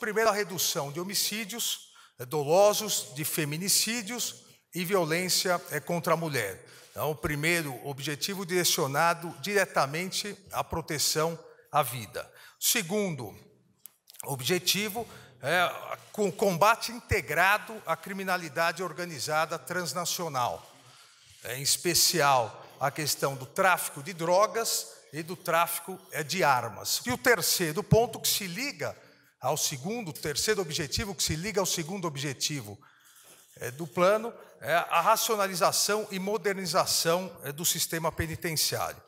Primeiro, a redução de homicídios eh, dolosos, de feminicídios e violência eh, contra a mulher. Então, o primeiro objetivo direcionado diretamente à proteção à vida. Segundo objetivo é o combate integrado à criminalidade organizada transnacional, é, em especial a questão do tráfico de drogas e do tráfico é de armas. E o terceiro ponto que se liga ao segundo, terceiro objetivo que se liga ao segundo objetivo é, do plano é a racionalização e modernização é, do sistema penitenciário.